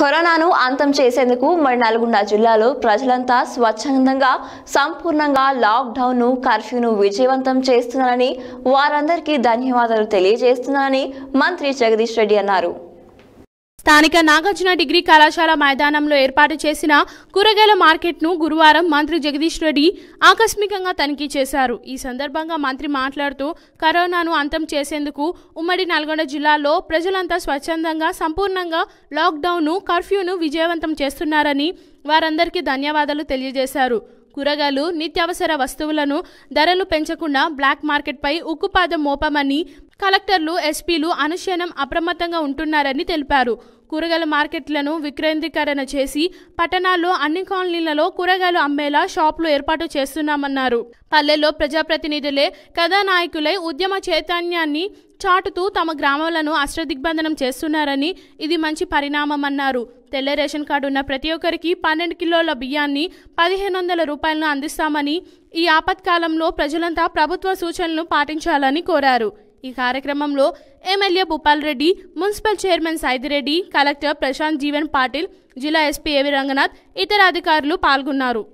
కరోనాను అంతం చేసేందుకు మరి నల్గొండ జిల్లాలో ప్రజలంతా స్వచ్ఛందంగా సంపూర్ణంగా లాక్డౌన్ను కర్ఫ్యూను విజయవంతం చేస్తున్నారని వారందరికీ ధన్యవాదాలు తెలియజేస్తున్నారని మంత్రి జగదీష్ రెడ్డి అన్నారు స్థానిక నాగార్జున డిగ్రీ కళాశాల మైదానంలో ఏర్పాటు చేసిన కూరగాయల మార్కెట్ను గురువారం మంత్రి జగదీష్ రెడ్డి ఆకస్మికంగా తనిఖీ చేశారు ఈ సందర్భంగా మంత్రి మాట్లాడుతూ కరోనాను అంతం చేసేందుకు ఉమ్మడి నల్గొండ జిల్లాలో ప్రజలంతా స్వచ్ఛందంగా సంపూర్ణంగా లాక్డౌన్ను కర్ఫ్యూను విజయవంతం చేస్తున్నారని వారందరికీ ధన్యవాదాలు తెలియజేశారు కూరగాయలు నిత్యావసర వస్తువులను ధరలు పెంచకుండా బ్లాక్ మార్కెట్పై ఉక్కుపాదం మోపమని కలెక్టర్లు ఎస్పీలు అనుశయనం అప్రమత్తంగా ఉంటున్నారని తెలిపారు కూరగాయల మార్కెట్లను విక్రేంద్రీకరణ చేసి పట్టణాల్లో అన్ని కాలనీలలో కూరగాయలు అమ్మేలా షాపులు ఏర్పాటు చేస్తున్నామన్నారు పల్లెల్లో ప్రజాప్రతినిధులే కథానాయకులై ఉద్యమ చైతన్యాన్ని చాటుతూ తమ గ్రామాలను అశ్రదిగ్బంధనం చేస్తున్నారని ఇది మంచి పరిణామమన్నారు తెల్ల రేషన్ కార్డు ఉన్న ప్రతి ఒక్కరికి పన్నెండు కిలోల బియ్యాన్ని పదిహేను వందల రూపాయలను అందిస్తామని ఈ ఆపత్కాలంలో ప్రజలంతా ప్రభుత్వ సూచనలు పాటించాలని కోరారు ఈ కార్యక్రమంలో MLA Bhupal Reddy municipal chairman Saidireddy collector Prashant Jeevan Patil జిల్లా ఎస్పీ ఏవి రంగనాథ్ ఇతర అధికారులు పాల్గొన్నారు